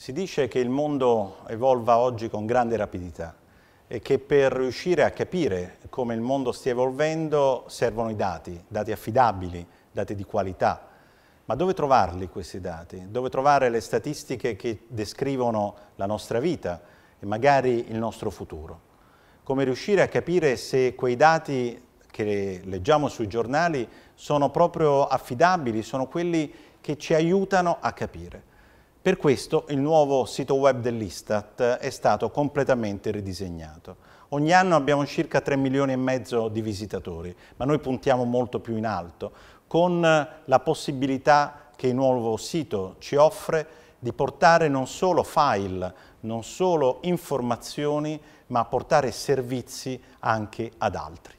Si dice che il mondo evolva oggi con grande rapidità e che per riuscire a capire come il mondo stia evolvendo servono i dati, dati affidabili, dati di qualità. Ma dove trovarli questi dati? Dove trovare le statistiche che descrivono la nostra vita e magari il nostro futuro? Come riuscire a capire se quei dati che leggiamo sui giornali sono proprio affidabili, sono quelli che ci aiutano a capire? Per questo il nuovo sito web dell'Istat è stato completamente ridisegnato. Ogni anno abbiamo circa 3 milioni e mezzo di visitatori, ma noi puntiamo molto più in alto, con la possibilità che il nuovo sito ci offre di portare non solo file, non solo informazioni, ma portare servizi anche ad altri.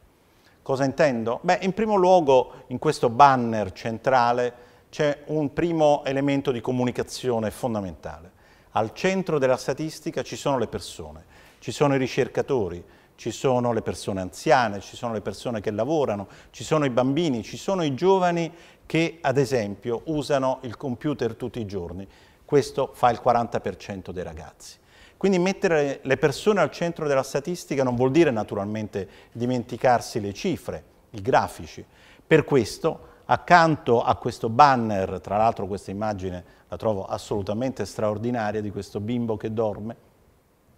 Cosa intendo? Beh, in primo luogo in questo banner centrale c'è un primo elemento di comunicazione fondamentale. Al centro della statistica ci sono le persone, ci sono i ricercatori, ci sono le persone anziane, ci sono le persone che lavorano, ci sono i bambini, ci sono i giovani che ad esempio usano il computer tutti i giorni. Questo fa il 40% dei ragazzi. Quindi mettere le persone al centro della statistica non vuol dire naturalmente dimenticarsi le cifre, i grafici. Per questo Accanto a questo banner, tra l'altro questa immagine la trovo assolutamente straordinaria di questo bimbo che dorme,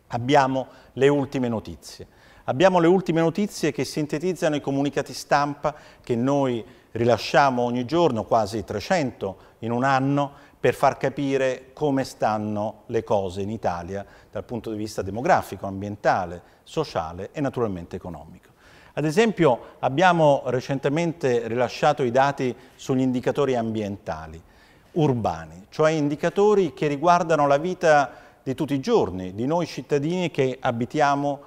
abbiamo le ultime notizie. Abbiamo le ultime notizie che sintetizzano i comunicati stampa che noi rilasciamo ogni giorno, quasi 300 in un anno, per far capire come stanno le cose in Italia dal punto di vista demografico, ambientale, sociale e naturalmente economico. Ad esempio abbiamo recentemente rilasciato i dati sugli indicatori ambientali urbani, cioè indicatori che riguardano la vita di tutti i giorni, di noi cittadini che abitiamo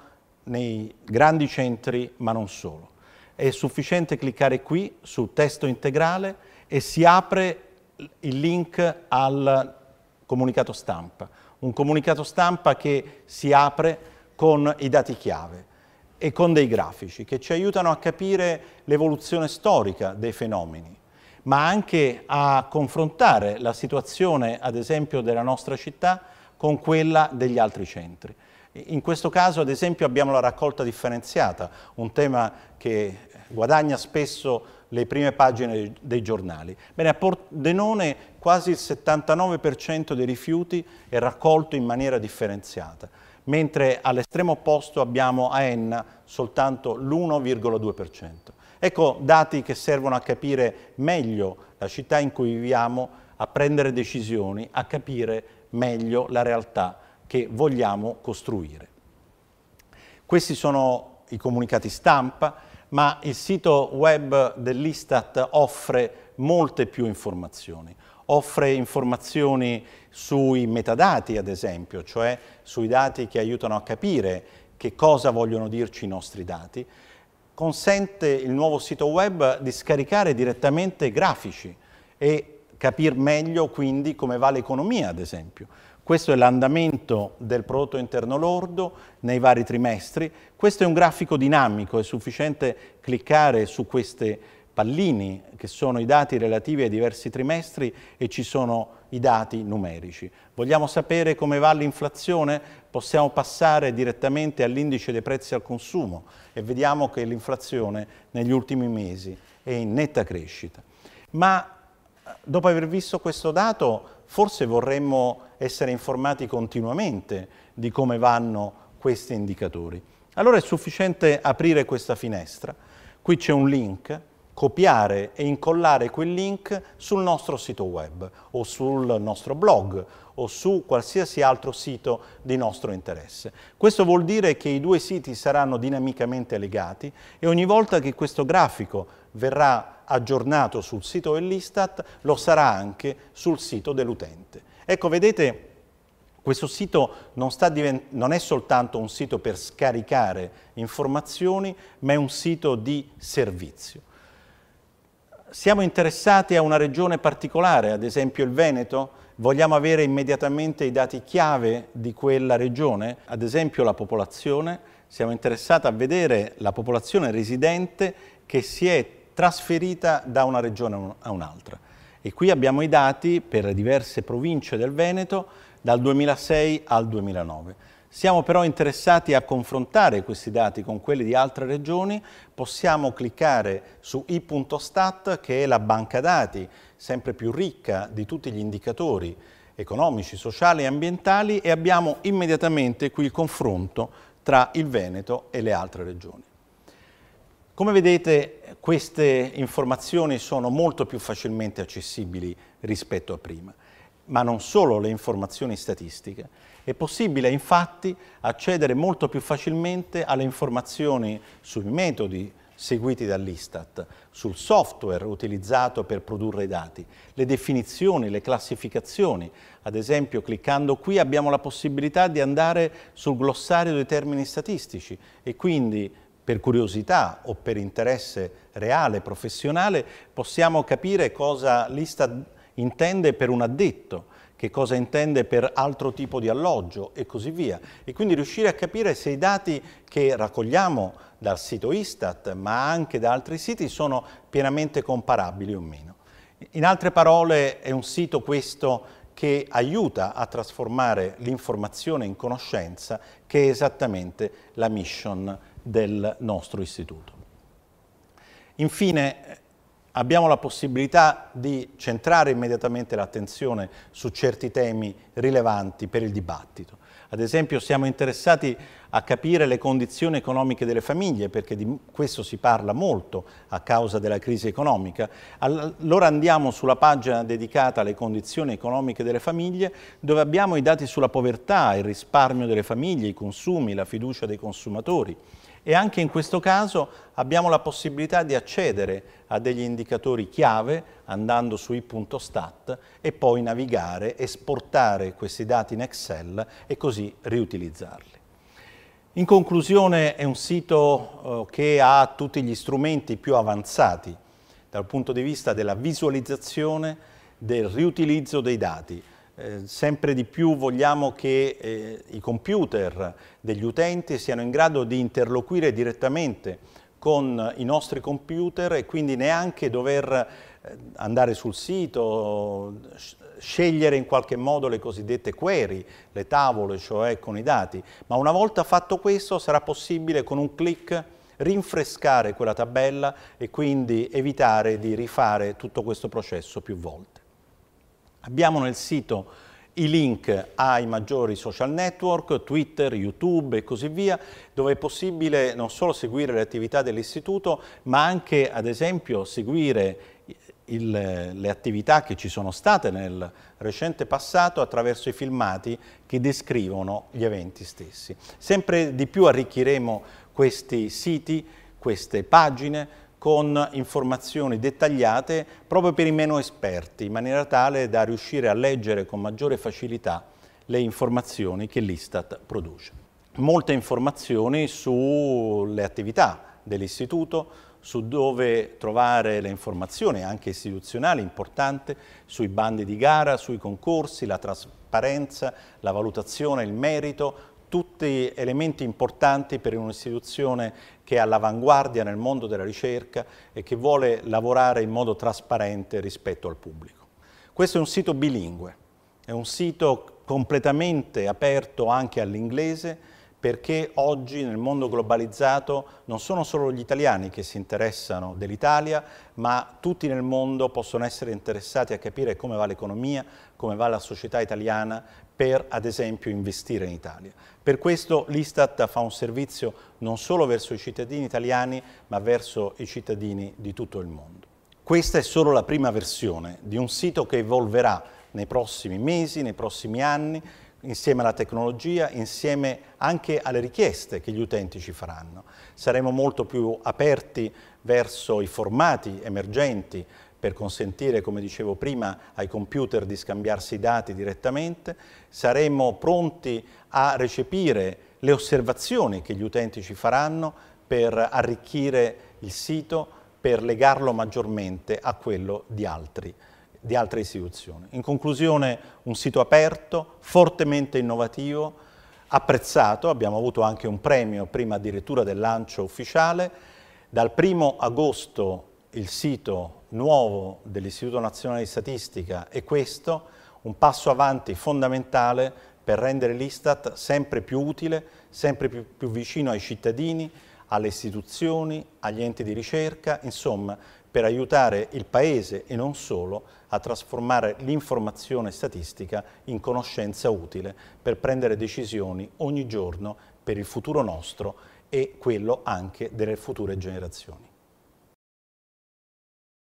nei grandi centri, ma non solo. È sufficiente cliccare qui su testo integrale e si apre il link al comunicato stampa, un comunicato stampa che si apre con i dati chiave e con dei grafici che ci aiutano a capire l'evoluzione storica dei fenomeni, ma anche a confrontare la situazione, ad esempio, della nostra città con quella degli altri centri. In questo caso, ad esempio, abbiamo la raccolta differenziata, un tema che guadagna spesso le prime pagine dei giornali. Bene, a Pordenone quasi il 79% dei rifiuti è raccolto in maniera differenziata mentre all'estremo opposto abbiamo a Enna soltanto l'1,2%. Ecco dati che servono a capire meglio la città in cui viviamo, a prendere decisioni, a capire meglio la realtà che vogliamo costruire. Questi sono i comunicati stampa, ma il sito web dell'Istat offre molte più informazioni offre informazioni sui metadati, ad esempio, cioè sui dati che aiutano a capire che cosa vogliono dirci i nostri dati, consente il nuovo sito web di scaricare direttamente grafici e capire meglio quindi come va l'economia, ad esempio. Questo è l'andamento del prodotto interno lordo nei vari trimestri. Questo è un grafico dinamico, è sufficiente cliccare su queste pallini, che sono i dati relativi ai diversi trimestri e ci sono i dati numerici. Vogliamo sapere come va l'inflazione? Possiamo passare direttamente all'indice dei prezzi al consumo e vediamo che l'inflazione negli ultimi mesi è in netta crescita. Ma eh, dopo aver visto questo dato, forse vorremmo essere informati continuamente di come vanno questi indicatori. Allora è sufficiente aprire questa finestra. Qui c'è un link copiare e incollare quel link sul nostro sito web o sul nostro blog o su qualsiasi altro sito di nostro interesse. Questo vuol dire che i due siti saranno dinamicamente legati e ogni volta che questo grafico verrà aggiornato sul sito dell'Istat lo sarà anche sul sito dell'utente. Ecco, vedete questo sito non, non, è soltanto un sito per scaricare informazioni, ma è un sito di servizio siamo interessati a una regione particolare, ad esempio il Veneto, Vogliamo avere immediatamente i dati chiave di quella regione, ad esempio la popolazione. Siamo interessati a vedere la popolazione residente che si è trasferita da una regione a un'altra. E qui abbiamo i dati per diverse province del Veneto dal 2006 al 2009. Siamo però interessati a confrontare questi dati con quelli di altre regioni, possiamo cliccare su i.stat che è la banca dati sempre più ricca di tutti gli indicatori economici, sociali e ambientali e abbiamo immediatamente qui il confronto tra il Veneto e le altre regioni. Come vedete queste informazioni sono molto più facilmente accessibili rispetto a prima, ma non solo le informazioni statistiche, è possibile infatti accedere molto più facilmente alle informazioni sui metodi seguiti dall'Istat, sul software utilizzato per produrre i dati, le definizioni, le classificazioni. Ad esempio, cliccando qui abbiamo la possibilità di andare sul glossario dei termini statistici e quindi per curiosità o per interesse reale, professionale, possiamo capire cosa l'Istat intende per un addetto, che cosa intende per altro tipo di alloggio e così via. E quindi riuscire a capire se i dati che raccogliamo dal sito Istat, ma anche da altri siti, sono pienamente comparabili o meno. In altre parole, è un sito questo che aiuta a trasformare l'informazione in conoscenza, che è esattamente la mission del nostro istituto. Infine, abbiamo la possibilità di centrare immediatamente l'attenzione su certi temi rilevanti per il dibattito. Ad esempio siamo interessati a capire le condizioni economiche delle famiglie, perché di questo si parla molto a causa della crisi economica. Allora andiamo sulla pagina dedicata alle condizioni economiche delle famiglie, dove abbiamo i dati sulla povertà, il risparmio delle famiglie, i consumi, la fiducia dei consumatori e anche in questo caso abbiamo la possibilità di accedere a degli indicatori chiave andando su i.stat e poi navigare, esportare questi dati in Excel e così riutilizzarli. In conclusione è un sito eh, che ha tutti gli strumenti più avanzati dal punto di vista della visualizzazione, del riutilizzo dei dati, eh, sempre di più vogliamo che eh, i computer degli utenti siano in grado di interloquire direttamente con i nostri computer e quindi neanche dover eh, andare sul sito, scegliere in qualche modo le cosiddette query, le tavole, cioè con i dati. Ma una volta fatto questo sarà possibile con un clic rinfrescare quella tabella e quindi evitare di rifare tutto questo processo più volte. Abbiamo nel sito i link ai maggiori social network, Twitter, YouTube e così via, dove è possibile non solo seguire le attività dell'istituto, ma anche ad esempio seguire il, le attività che ci sono state nel recente passato attraverso i filmati che descrivono gli eventi stessi. Sempre di più arricchiremo questi siti, queste pagine, con informazioni dettagliate proprio per i meno esperti, in maniera tale da riuscire a leggere con maggiore facilità le informazioni che l'Istat produce. Molte informazioni sulle attività dell'istituto, su dove trovare le informazioni, anche istituzionali, importanti, sui bandi di gara, sui concorsi, la trasparenza, la valutazione, il merito, tutti elementi importanti per un'istituzione che è all'avanguardia nel mondo della ricerca e che vuole lavorare in modo trasparente rispetto al pubblico. Questo è un sito bilingue, è un sito completamente aperto anche all'inglese perché oggi nel mondo globalizzato non sono solo gli italiani che si interessano dell'Italia, ma tutti nel mondo possono essere interessati a capire come va l'economia, come va la società italiana per ad esempio investire in Italia. Per questo l'Istat fa un servizio non solo verso i cittadini italiani ma verso i cittadini di tutto il mondo. Questa è solo la prima versione di un sito che evolverà nei prossimi mesi, nei prossimi anni, insieme alla tecnologia, insieme anche alle richieste che gli utenti ci faranno. Saremo molto più aperti verso i formati emergenti, per consentire, come dicevo prima, ai computer di scambiarsi i dati direttamente, saremo pronti a recepire le osservazioni che gli utenti ci faranno per arricchire il sito, per legarlo maggiormente a quello di, altri, di altre istituzioni. In conclusione un sito aperto, fortemente innovativo, apprezzato, abbiamo avuto anche un premio prima addirittura del lancio ufficiale, dal 1 agosto il sito nuovo dell'Istituto Nazionale di Statistica e questo un passo avanti fondamentale per rendere l'Istat sempre più utile, sempre più, più vicino ai cittadini, alle istituzioni, agli enti di ricerca, insomma per aiutare il Paese e non solo a trasformare l'informazione statistica in conoscenza utile per prendere decisioni ogni giorno per il futuro nostro e quello anche delle future generazioni.